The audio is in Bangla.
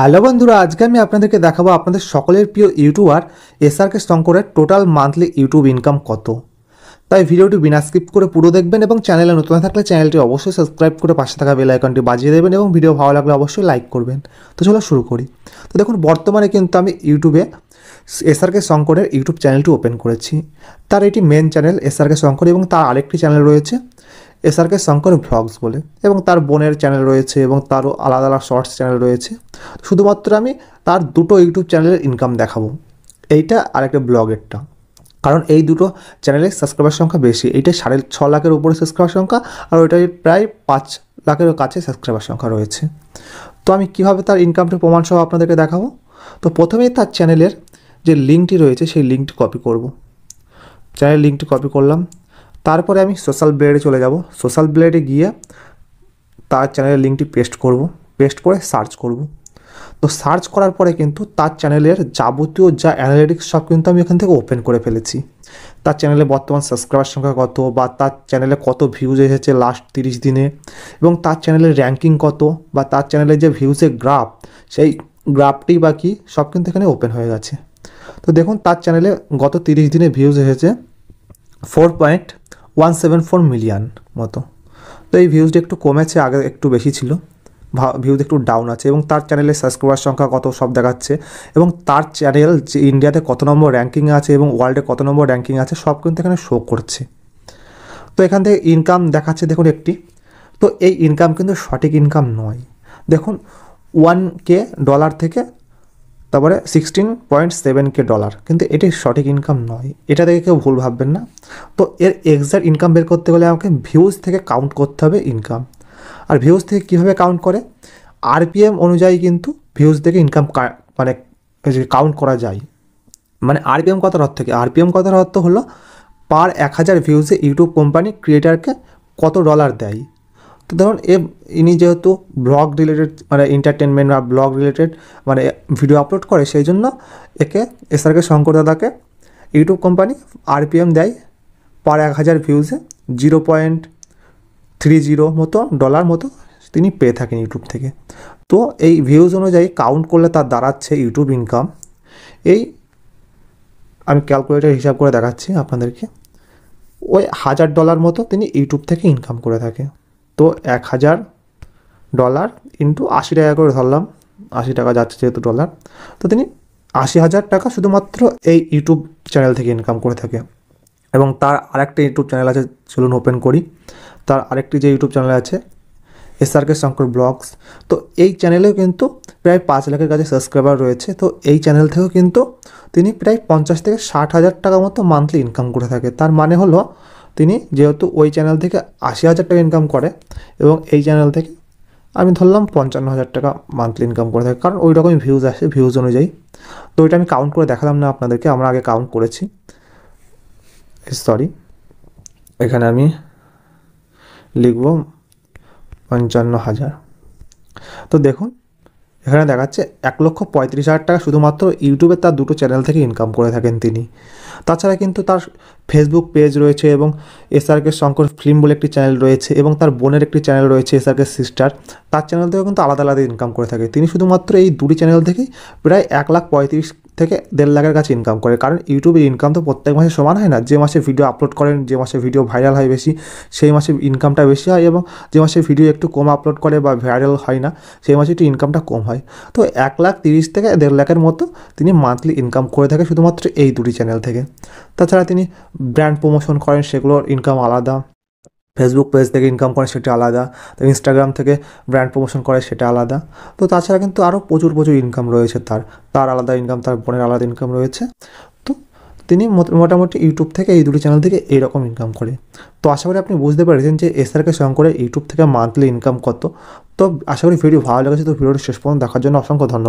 হ্যালো বন্ধুরা আজকে আমি আপনাদেরকে দেখাবো আপনাদের সকলের প্রিয় ইউটিউবার এসআরকে শঙ্করের টোটাল মান্থলি ইউটিউব ইনকাম কত তাই ভিডিওটি বিনা স্কিপ করে পুরো দেখবেন এবং চ্যানেলে নতুন থাকলে চ্যানেলটি অবশ্যই সাবস্ক্রাইব করে পাশে থাকা বেল আইকনটি বাজিয়ে দেবেন এবং ভিডিও ভালো লাগলে অবশ্যই লাইক করবেন তো চলো শুরু করি তো দেখুন বর্তমানে কিন্তু আমি ইউটিউবে এসআরকে শঙ্করের ইউটিউব চ্যানেলটি ওপেন করেছি তার এটি মেন চ্যানেল এসআরকে শঙ্কর এবং তার আরেকটি চ্যানেল রয়েছে এসআরকে শঙ্কর ভ্লগস বলে এবং তার বোনের চ্যানেল রয়েছে এবং তারও আলাদা আলাদা শর্টস চ্যানেল রয়েছে শুধুমাত্র আমি তার দুটো ইউটিউব চ্যানেলের ইনকাম দেখাবো এইটা আর একটা ব্লগেরটা কারণ এই দুটো চ্যানেলের সাবস্ক্রাইবার সংখ্যা বেশি এইটা সাড়ে ছ লাখের উপরে সাবস্ক্রাইবার সংখ্যা আর ওইটাই প্রায় পাঁচ লাখের কাছে সাবস্ক্রাইবার সংখ্যা রয়েছে তো আমি কিভাবে তার প্রমাণ সহ আপনাদেরকে দেখাবো তো প্রথমেই তার চ্যানেলের যে লিঙ্কটি রয়েছে সেই লিঙ্কটি কপি করব চ্যানেলের লিঙ্কটি কপি করলাম তারপরে আমি সোশ্যাল ব্লেডে চলে যাব সোশ্যাল ব্লেডে গিয়ে তার চ্যানেলের লিঙ্কটি পেস্ট করব পেস্ট করে সার্চ করব তো সার্চ করার পরে কিন্তু তার চ্যানেলের যাবতীয় যা অ্যানালিটিক্স সব কিন্তু আমি এখান থেকে ওপেন করে ফেলেছি তার চ্যানেলে বর্তমান সাবস্ক্রাইবার সংখ্যা কত বা তার চ্যানেলে কত ভিউজ এসেছে লাস্ট তিরিশ দিনে এবং তার চ্যানেলের র্যাঙ্কিং কত বা তার চ্যানেলের যে ভিউজের গ্রাফ সেই গ্রাফটি বা কি সব কিন্তু এখানে ওপেন হয়ে গেছে তো দেখুন তার চ্যানেলে গত তিরিশ দিনে ভিউজ এসেছে four point one seven four million মতো তো এই ভিউজটি একটু কমেছে আগে একটু বেশি ছিল ভিউতে একটু ডাউন আছে এবং তার চ্যানেলের সাবস্ক্রাইবার সংখ্যা কত সব দেখাচ্ছে এবং তার চ্যানেল যে ইন্ডিয়াতে কত নম্বর র্যাঙ্কিংয়ে আছে এবং ওয়ার্ল্ডে কত নম্বর র্যাঙ্কিং আছে সব কিন্তু এখানে শো করছে তো এখান থেকে ইনকাম দেখাচ্ছে দেখুন একটি তো এই ইনকাম কিন্তু সঠিক ইনকাম নয় দেখুন ওয়ান কে ডলার থেকে তারপরে sixteen point seven K dollar কিন্তু এটি সঠিক ইনকাম নয় এটা থেকে কেউ ভুল ভাববেন না তো এর এক্সাক্ট ইনকাম বের করতে গেলে আমাকে ভিউজ থেকে কাউন্ট করতে হবে ইনকাম আর ভিউজ থেকে কীভাবে কাউন্ট করে আরপিএম অনুযায়ী কিন্তু ভিউজ থেকে ইনকাম মানে কাউন্ট করা যায় মানে আরপিএম কথার অর্থ কি আরপিএম কথার অর্থ হলো পার এক হাজার ভিউজে ইউটিউব কোম্পানি ক্রিয়েটারকে কত ডলার দেয় তো ধরুন এ ইনি যেহেতু ব্লগ রিলেটেড মানে এন্টারটেনমেন্ট বা ব্লগ রিলেটেড মানে ভিডিও আপলোড করে সেই জন্য একে এসআরকে শঙ্কর দাদাকে ইউটিউব কোম্পানি আরপিএম দেয় পার এক হাজার ভিউজে জিরো পয়েন্ট থ্রি জিরো মতো ডলার মতো তিনি পেয়ে থাকেন ইউটিউব থেকে তো এই ভিউজ অনুযায়ী কাউন্ট করলে তার দাঁড়াচ্ছে ইউটিউব ইনকাম এই আমি ক্যালকুলেটার হিসাব করে দেখাচ্ছি আপনাদেরকে ওই হাজার ডলার মতো তিনি ইউটিউব থেকে ইনকাম করে থাকে তো এক হাজার ডলার ইন্টু আশি টাকা করে ধরলাম আশি টাকা যাচ্ছে যেহেতু ডলার তো তিনি আশি হাজার টাকা শুধুমাত্র এই ইউটিউব চ্যানেল থেকে ইনকাম করে থাকে এবং তার আরেকটা ইউটিউব চ্যানেল আছে চলুন ওপেন করি তার আরেকটি যে ইউটিউব চ্যানেল আছে এসআরকে শঙ্কর ব্লগস তো এই চ্যানেলেও কিন্তু প্রায় পাঁচ লাখের কাছে সাবস্ক্রাইবার রয়েছে তো এই চ্যানেল থেকেও কিন্তু তিনি প্রায় পঞ্চাশ থেকে ষাট হাজার টাকা মতো মান্থলি ইনকাম করে থাকে তার মানে হলো তিনি যেহেতু ওই চ্যানেল থেকে আশি হাজার টাকা ইনকাম করে এবং এই চ্যানেল থেকে আমি ধরলাম পঞ্চান্ন হাজার টাকা মান্থলি ইনকাম করে থাকে কারণ ওই রকমই ভিউজ আসে ভিউজ অনুযায়ী তো ওইটা আমি কাউন্ট করে দেখালাম না আপনাদেরকে আমরা আগে কাউন্ট করেছি সরি এখানে আমি লিখব পঞ্চান্ন হাজার তো দেখুন এখানে দেখাচ্ছে এক লক্ষ পঁয়ত্রিশ হাজার টাকা শুধুমাত্র ইউটিউবে তার দুটো চ্যানেল থেকে ইনকাম করে থাকেন তিনি তাছাড়া কিন্তু তার ফেসবুক পেজ রয়েছে এবং এস এসআরকে শঙ্কর ফিল্ম বলে একটি চ্যানেল রয়েছে এবং তার বোনের একটি চ্যানেল রয়েছে এস এসআরকে সিস্টার তার চ্যানেল থেকেও কিন্তু আলাদা আলাদা ইনকাম করে থাকে তিনি শুধুমাত্র এই দুটি চ্যানেল থেকেই প্রায় এক লাখ পঁয়ত্রিশ থেকে দেড় লাখের কাছে ইনকাম করে কারণ ইউটিউবের ইনকাম তো প্রত্যেক মাসে সমান হয় না যে মাসে ভিডিও আপলোড করেন যে মাসে ভিডিও ভাইরাল হয় বেশি সেই মাসে ইনকামটা বেশি হয় এবং যে মাসে ভিডিও একটু কম আপলোড করে বা ভাইরাল হয় না সেই মাসে একটু ইনকামটা কম হয় তো এক লাখ তিরিশ থেকে দেড় লাখের মতো তিনি মান্থলি ইনকাম করে থাকে শুধুমাত্র এই দুটি চ্যানেল থেকে তাছাড়া তিনি ব্র্যান্ড প্রমোশন করেন সেগুলোর ইনকাম আলাদা ফেসবুক পেজ থেকে ইনকাম করে সেটা আলাদা তো ইনস্টাগ্রাম থেকে ব্র্যান্ড প্রমোশন করে সেটা আলাদা তো তাছাড়া কিন্তু আরও প্রচুর প্রচুর ইনকাম রয়েছে তার তার আলাদা ইনকাম তার বোনের আলাদা ইনকাম রয়েছে তো তিনি মোটামুটি ইউটিউব থেকে এই দুটি চ্যানেল থেকে এইরকম ইনকাম করে তো আশা করি আপনি বুঝতে পেরেছেন যে এসআরকে করে ইউটিউব থেকে মান্থলি ইনকাম কত তো আশা করি ভিডিও ভালো লেগেছে তো ভিডিওটি শেষ পর্যন্ত দেখার জন্য অসংখ্য ধন্যবাদ